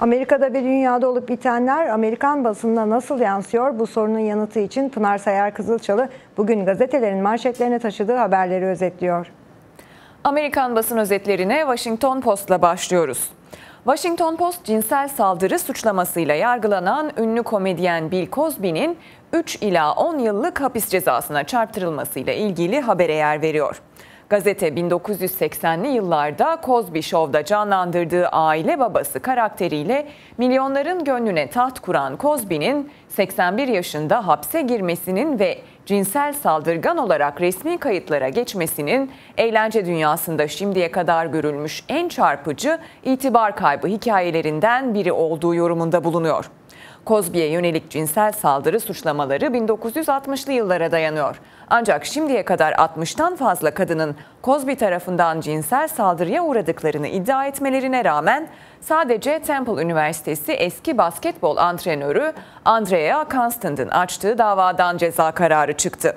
Amerika'da ve dünyada olup bitenler Amerikan basınına nasıl yansıyor? Bu sorunun yanıtı için Pınar Sayar Kızılçalı bugün gazetelerin manşetlerine taşıdığı haberleri özetliyor. Amerikan basın özetlerine Washington Post'la başlıyoruz. Washington Post cinsel saldırı suçlamasıyla yargılanan ünlü komedyen Bill Cosby'nin 3 ila 10 yıllık hapis cezasına çarptırılmasıyla ilgili habere yer veriyor. Gazete 1980'li yıllarda Cosby Show'da canlandırdığı aile babası karakteriyle milyonların gönlüne taht kuran Cosby'nin 81 yaşında hapse girmesinin ve cinsel saldırgan olarak resmi kayıtlara geçmesinin eğlence dünyasında şimdiye kadar görülmüş en çarpıcı itibar kaybı hikayelerinden biri olduğu yorumunda bulunuyor. Kozbi'ye yönelik cinsel saldırı suçlamaları 1960'lı yıllara dayanıyor. Ancak şimdiye kadar 60'tan fazla kadının Kozbi tarafından cinsel saldırıya uğradıklarını iddia etmelerine rağmen sadece Temple Üniversitesi eski basketbol antrenörü Andrea Constant'ın açtığı davadan ceza kararı çıktı.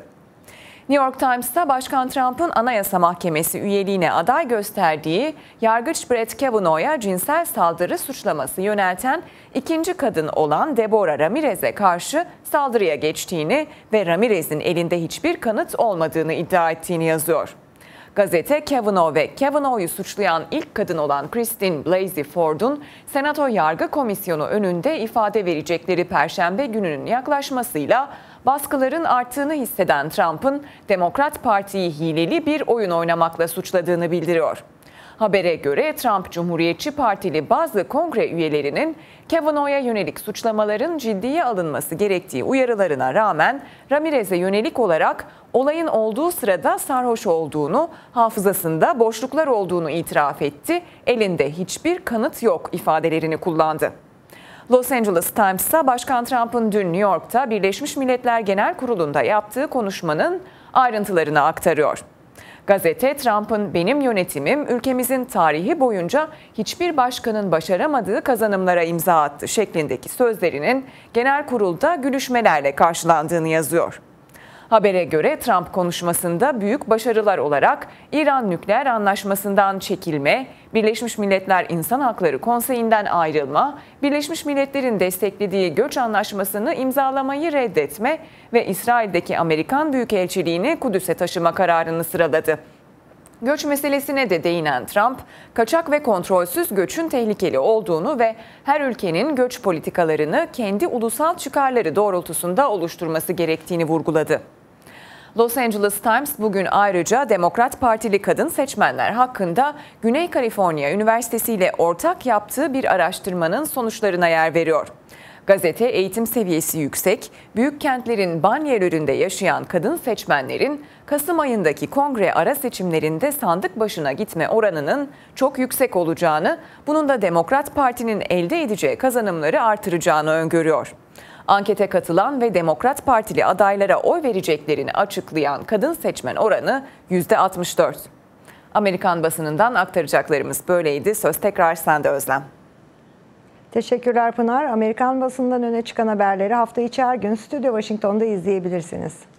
New York Times'ta Başkan Trump'ın Anayasa Mahkemesi üyeliğine aday gösterdiği yargıç Brett Kavanaugh'a cinsel saldırı suçlaması yönelten ikinci kadın olan Deborah Ramirez'e karşı saldırıya geçtiğini ve Ramirez'in elinde hiçbir kanıt olmadığını iddia ettiğini yazıyor. Gazete Kavanaugh ve Kavanaugh'u suçlayan ilk kadın olan Christine Blasey Ford'un Senato Yargı Komisyonu önünde ifade verecekleri Perşembe gününün yaklaşmasıyla baskıların arttığını hisseden Trump'ın Demokrat Parti'yi hileli bir oyun oynamakla suçladığını bildiriyor. Habere göre Trump Cumhuriyetçi Partili bazı kongre üyelerinin Kavanaugh'a yönelik suçlamaların ciddiye alınması gerektiği uyarılarına rağmen Ramirez'e yönelik olarak olayın olduğu sırada sarhoş olduğunu, hafızasında boşluklar olduğunu itiraf etti, elinde hiçbir kanıt yok ifadelerini kullandı. Los Angeles Times'a Başkan Trump'ın dün New York'ta Birleşmiş Milletler Genel Kurulu'nda yaptığı konuşmanın ayrıntılarını aktarıyor. Gazete Trump'ın benim yönetimim ülkemizin tarihi boyunca hiçbir başkanın başaramadığı kazanımlara imza attı şeklindeki sözlerinin genel kurulda gülüşmelerle karşılandığını yazıyor. Habere göre Trump konuşmasında büyük başarılar olarak İran nükleer anlaşmasından çekilme, Birleşmiş Milletler İnsan Hakları Konseyi'nden ayrılma, Birleşmiş Milletler'in desteklediği göç anlaşmasını imzalamayı reddetme ve İsrail'deki Amerikan Büyükelçiliğini Kudüs'e taşıma kararını sıraladı. Göç meselesine de değinen Trump, kaçak ve kontrolsüz göçün tehlikeli olduğunu ve her ülkenin göç politikalarını kendi ulusal çıkarları doğrultusunda oluşturması gerektiğini vurguladı. Los Angeles Times bugün ayrıca Demokrat Partili kadın seçmenler hakkında Güney Kaliforniya Üniversitesi ile ortak yaptığı bir araştırmanın sonuçlarına yer veriyor. Gazete eğitim seviyesi yüksek, büyük kentlerin banyelerinde yaşayan kadın seçmenlerin Kasım ayındaki kongre ara seçimlerinde sandık başına gitme oranının çok yüksek olacağını, bunun da Demokrat Parti'nin elde edeceği kazanımları artıracağını öngörüyor. Ankete katılan ve Demokrat Partili adaylara oy vereceklerini açıklayan kadın seçmen oranı %64. Amerikan basınından aktaracaklarımız böyleydi. Söz tekrar sende Özlem. Teşekkürler Pınar. Amerikan basından öne çıkan haberleri hafta içi her gün Stüdyo Washington'da izleyebilirsiniz.